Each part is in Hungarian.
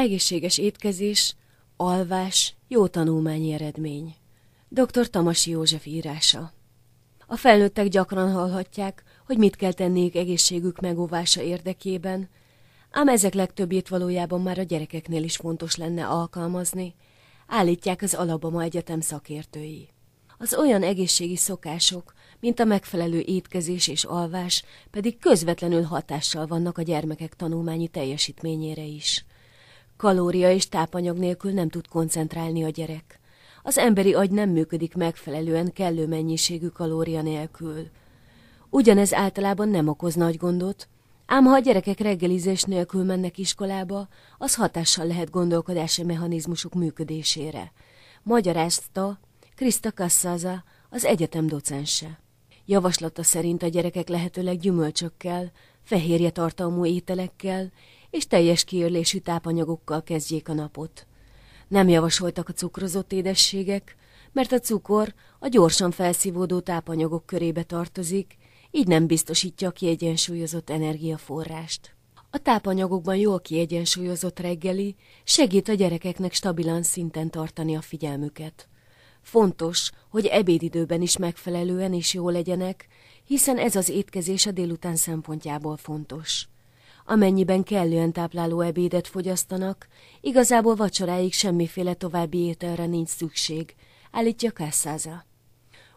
Egészséges étkezés, alvás, jó tanulmányi eredmény. Dr. Tamasi József írása. A felnőttek gyakran hallhatják, hogy mit kell tenniük egészségük megóvása érdekében, ám ezek legtöbbét valójában már a gyerekeknél is fontos lenne alkalmazni, állítják az Alabama Egyetem szakértői. Az olyan egészségi szokások, mint a megfelelő étkezés és alvás pedig közvetlenül hatással vannak a gyermekek tanulmányi teljesítményére is. Kalória és tápanyag nélkül nem tud koncentrálni a gyerek. Az emberi agy nem működik megfelelően kellő mennyiségű kalória nélkül. Ugyanez általában nem okoz nagy gondot, ám ha a gyerekek reggelizés nélkül mennek iskolába, az hatással lehet gondolkodási mechanizmusuk működésére. Magyarázta Krista Kassaza, az egyetem docense. Javaslata szerint a gyerekek lehetőleg gyümölcsökkel, fehérje tartalmú ételekkel és teljes kiörlésű tápanyagokkal kezdjék a napot. Nem javasoltak a cukrozott édességek, mert a cukor a gyorsan felszívódó tápanyagok körébe tartozik, így nem biztosítja a kiegyensúlyozott energiaforrást. A tápanyagokban jól kiegyensúlyozott reggeli segít a gyerekeknek stabilan szinten tartani a figyelmüket. Fontos, hogy ebédidőben is megfelelően és jó legyenek, hiszen ez az étkezés a délután szempontjából fontos amennyiben kellően tápláló ebédet fogyasztanak, igazából vacsoráig semmiféle további ételre nincs szükség, állítja Kasszáza.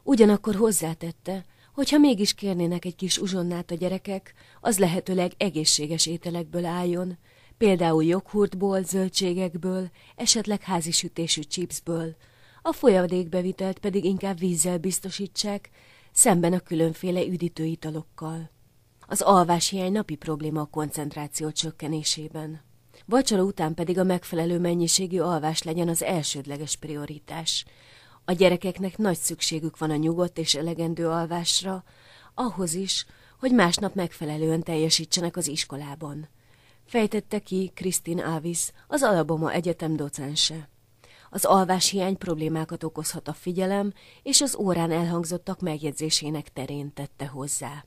Ugyanakkor hozzátette, hogy ha mégis kérnének egy kis uzsonnát a gyerekek, az lehetőleg egészséges ételekből álljon, például joghurtból, zöldségekből, esetleg házi sütésű chipsből, a folyadékbevitelt pedig inkább vízzel biztosítsák, szemben a különféle üdítőitalokkal. Az hiány napi probléma a koncentráció csökkenésében. Vacsora után pedig a megfelelő mennyiségű alvás legyen az elsődleges prioritás. A gyerekeknek nagy szükségük van a nyugodt és elegendő alvásra, ahhoz is, hogy másnap megfelelően teljesítsenek az iskolában. Fejtette ki Kristin Avis, az Alabama Egyetem docense. Az hiány problémákat okozhat a figyelem, és az órán elhangzottak megjegyzésének terén tette hozzá.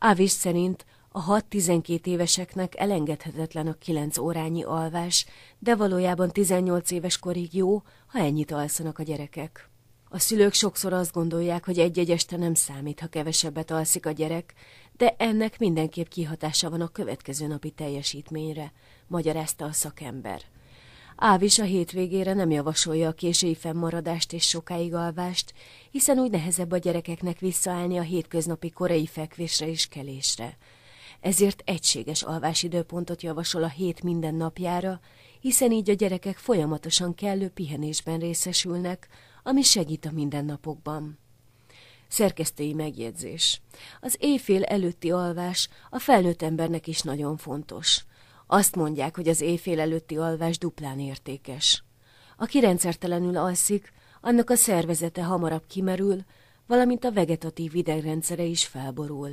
Ávis szerint a 6-12 éveseknek elengedhetetlen a 9 órányi alvás, de valójában 18 éves korig jó, ha ennyit alszanak a gyerekek. A szülők sokszor azt gondolják, hogy egy-egy este nem számít, ha kevesebbet alszik a gyerek, de ennek mindenképp kihatása van a következő napi teljesítményre, magyarázta a szakember. Ávis a hétvégére nem javasolja a késői fennmaradást és sokáig alvást, hiszen úgy nehezebb a gyerekeknek visszaállni a hétköznapi korai fekvésre és kelésre. Ezért egységes alvásidőpontot javasol a hét minden napjára, hiszen így a gyerekek folyamatosan kellő pihenésben részesülnek, ami segít a mindennapokban. Szerkesztői megjegyzés. Az éjfél előtti alvás a felnőtt embernek is nagyon fontos. Azt mondják, hogy az éjfél előtti alvás duplán értékes. Aki rendszertelenül alszik, annak a szervezete hamarabb kimerül, valamint a vegetatív idegrendszere is felborul.